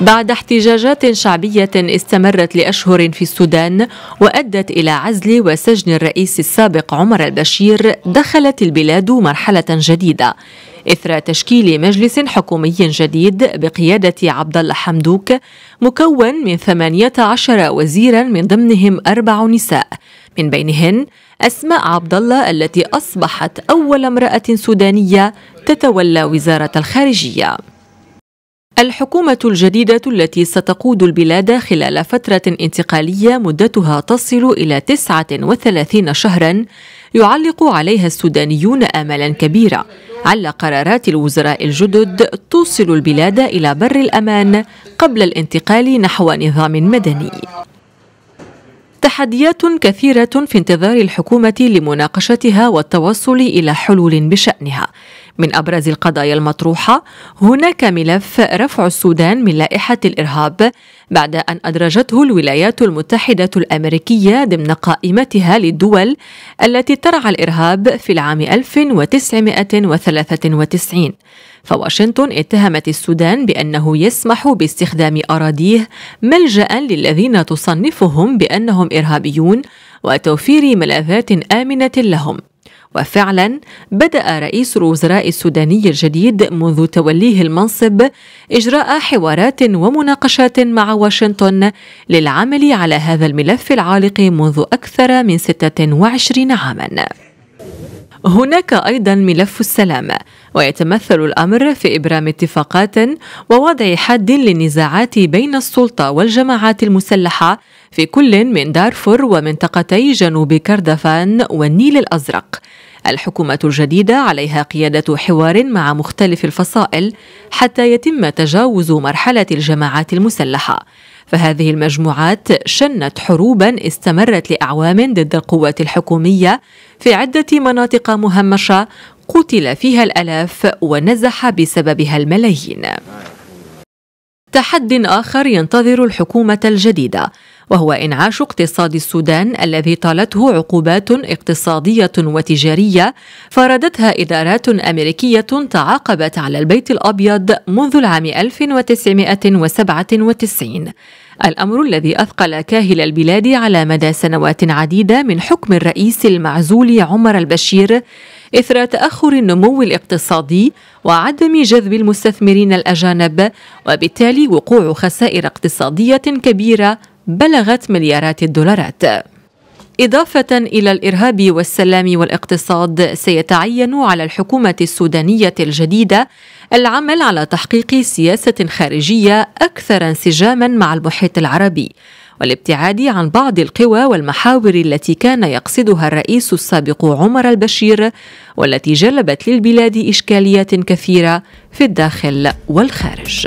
بعد احتجاجات شعبية استمرت لأشهر في السودان وأدت إلى عزل وسجن الرئيس السابق عمر البشير دخلت البلاد مرحلة جديدة إثر تشكيل مجلس حكومي جديد بقيادة عبد الله حمدوك مكون من 18 وزيرا من ضمنهم أربع نساء من بينهن أسماء عبد الله التي أصبحت أول امرأة سودانية تتولى وزارة الخارجية الحكومة الجديدة التي ستقود البلاد خلال فترة انتقالية مدتها تصل إلى 39 شهرا يعلق عليها السودانيون آمالا كبيرة على قرارات الوزراء الجدد توصل البلاد إلى بر الأمان قبل الانتقال نحو نظام مدني تحديات كثيرة في انتظار الحكومة لمناقشتها والتوصل إلى حلول بشأنها من أبرز القضايا المطروحة هناك ملف رفع السودان من لائحة الإرهاب بعد أن أدرجته الولايات المتحدة الأمريكية ضمن قائمتها للدول التي ترعى الإرهاب في العام 1993 فواشنطن اتهمت السودان بأنه يسمح باستخدام أراضيه ملجأ للذين تصنفهم بأنهم إرهابيون وتوفير ملاذات آمنة لهم وفعلا بدأ رئيس الوزراء السوداني الجديد منذ توليه المنصب إجراء حوارات ومناقشات مع واشنطن للعمل على هذا الملف العالق منذ أكثر من 26 عاما. هناك ايضا ملف السلام ويتمثل الامر في ابرام اتفاقات ووضع حد للنزاعات بين السلطه والجماعات المسلحه في كل من دارفور ومنطقتي جنوب كردفان والنيل الازرق الحكومة الجديدة عليها قيادة حوار مع مختلف الفصائل حتى يتم تجاوز مرحلة الجماعات المسلحة فهذه المجموعات شنت حروبا استمرت لأعوام ضد القوات الحكومية في عدة مناطق مهمشة قتل فيها الألاف ونزح بسببها الملايين تحد آخر ينتظر الحكومة الجديدة وهو إنعاش اقتصاد السودان الذي طالته عقوبات اقتصادية وتجارية فردتها إدارات أمريكية تعاقبت على البيت الأبيض منذ العام 1997 الأمر الذي أثقل كاهل البلاد على مدى سنوات عديدة من حكم الرئيس المعزول عمر البشير إثر تأخر النمو الاقتصادي وعدم جذب المستثمرين الأجانب وبالتالي وقوع خسائر اقتصادية كبيرة بلغت مليارات الدولارات إضافة إلى الإرهاب والسلام والاقتصاد سيتعين على الحكومة السودانية الجديدة العمل على تحقيق سياسة خارجية أكثر انسجاما مع المحيط العربي والابتعاد عن بعض القوى والمحاور التي كان يقصدها الرئيس السابق عمر البشير والتي جلبت للبلاد إشكاليات كثيرة في الداخل والخارج.